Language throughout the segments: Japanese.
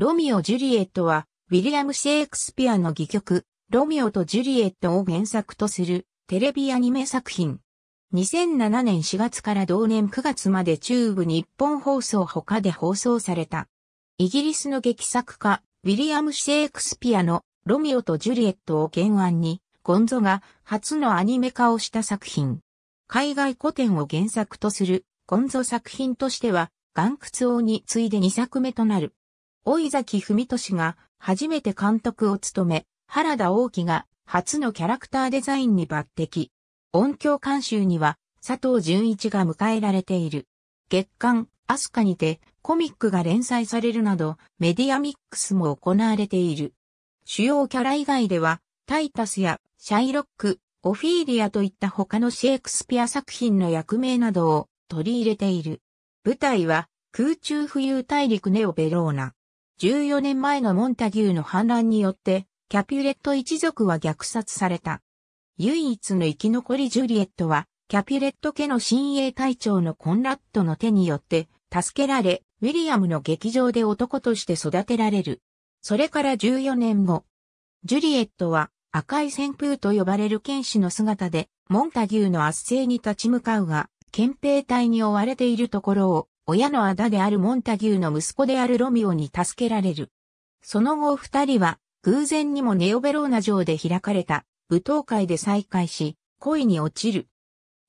ロミオ・ジュリエットは、ウィリアム・シェイクスピアの戯曲、ロミオとジュリエットを原作とするテレビアニメ作品。2007年4月から同年9月まで中部日本放送他で放送された。イギリスの劇作家、ウィリアム・シェイクスピアのロミオとジュリエットを原案に、ゴンゾが初のアニメ化をした作品。海外古典を原作とするゴンゾ作品としては、岩窟王に次いで2作目となる。老崎文俊が初めて監督を務め、原田大輝が初のキャラクターデザインに抜擢。音響監修には佐藤淳一が迎えられている。月刊、アスカにてコミックが連載されるなどメディアミックスも行われている。主要キャラ以外ではタイタスやシャイロック、オフィーリアといった他のシェイクスピア作品の役名などを取り入れている。舞台は空中浮遊大陸ネオベローナ。14年前のモンタギューの反乱によって、キャピュレット一族は虐殺された。唯一の生き残りジュリエットは、キャピュレット家の親衛隊長のコンラッドの手によって、助けられ、ウィリアムの劇場で男として育てられる。それから14年後、ジュリエットは赤い旋風と呼ばれる剣士の姿で、モンタギューの圧政に立ち向かうが、憲兵隊に追われているところを、親のあだであるモンタギューの息子であるロミオに助けられる。その後二人は、偶然にもネオベローナ城で開かれた舞踏会で再会し、恋に落ちる。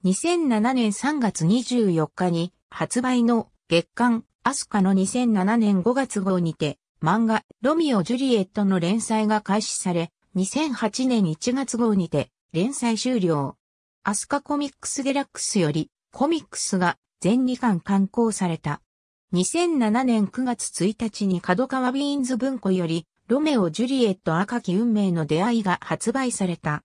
2007年3月24日に発売の月刊アスカの2007年5月号にて漫画ロミオ・ジュリエットの連載が開始され、2008年1月号にて連載終了。アスカコミックスデラックスよりコミックスが全2巻刊行された。2007年9月1日に角川ビーンズ文庫より、ロメオ・ジュリエット赤き運命の出会いが発売された。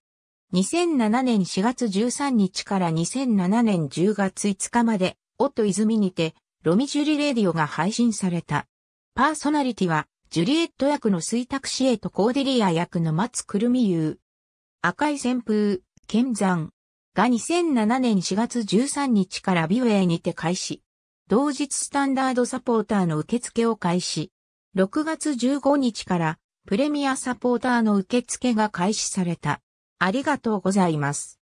2007年4月13日から2007年10月5日まで、オットイズミにて、ロミジュリレディオが配信された。パーソナリティは、ジュリエット役のタクシエとコーデリア役の松くるみ優。赤い旋風、剣山、が2007年4月13日からビウェイにて開始。同日スタンダードサポーターの受付を開始。6月15日からプレミアサポーターの受付が開始された。ありがとうございます。